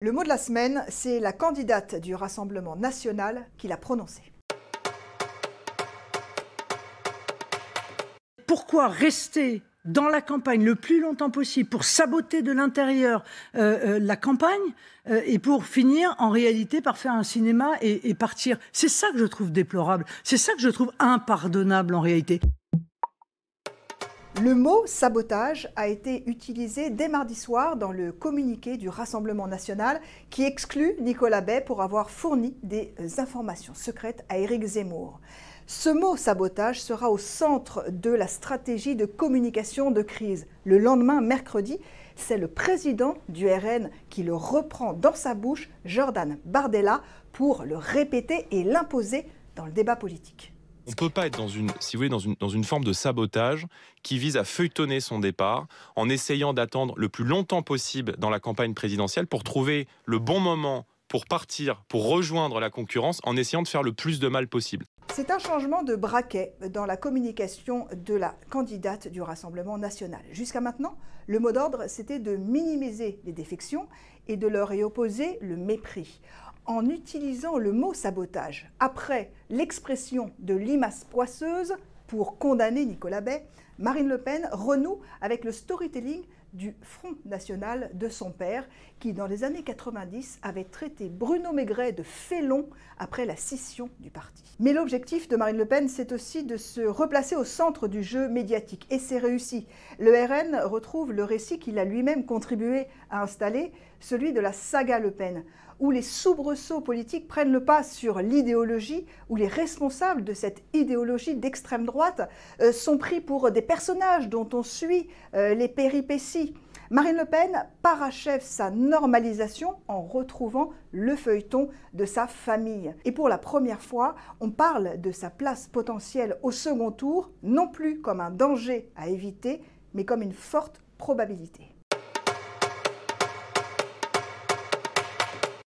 Le mot de la semaine, c'est la candidate du Rassemblement national qui l'a prononcé. Pourquoi rester dans la campagne le plus longtemps possible pour saboter de l'intérieur euh, euh, la campagne euh, et pour finir en réalité par faire un cinéma et, et partir. C'est ça que je trouve déplorable, c'est ça que je trouve impardonnable en réalité. Le mot sabotage a été utilisé dès mardi soir dans le communiqué du Rassemblement national qui exclut Nicolas Bay pour avoir fourni des informations secrètes à Éric Zemmour. Ce mot sabotage sera au centre de la stratégie de communication de crise. Le lendemain, mercredi, c'est le président du RN qui le reprend dans sa bouche, Jordan Bardella, pour le répéter et l'imposer dans le débat politique on ne peut pas être dans une, si vous voulez, dans une, dans une forme de sabotage qui vise à feuilletonner son départ en essayant d'attendre le plus longtemps possible dans la campagne présidentielle pour trouver le bon moment pour partir, pour rejoindre la concurrence en essayant de faire le plus de mal possible. C'est un changement de braquet dans la communication de la candidate du Rassemblement national. Jusqu'à maintenant, le mot d'ordre, c'était de minimiser les défections et de leur y opposer le mépris en utilisant le mot sabotage après l'expression de limace poisseuse pour condamner Nicolas Bay, Marine Le Pen renoue avec le storytelling du Front National de son père, qui dans les années 90 avait traité Bruno Maigret de félon après la scission du parti. Mais l'objectif de Marine Le Pen, c'est aussi de se replacer au centre du jeu médiatique, et c'est réussi. Le RN retrouve le récit qu'il a lui-même contribué à installer, celui de la saga Le Pen, où les soubresauts politiques prennent le pas sur l'idéologie, où les responsables de cette idéologie d'extrême droite euh, sont pris pour des personnages dont on suit euh, les péripéties Marine Le Pen parachève sa normalisation en retrouvant le feuilleton de sa famille. Et pour la première fois, on parle de sa place potentielle au second tour, non plus comme un danger à éviter, mais comme une forte probabilité.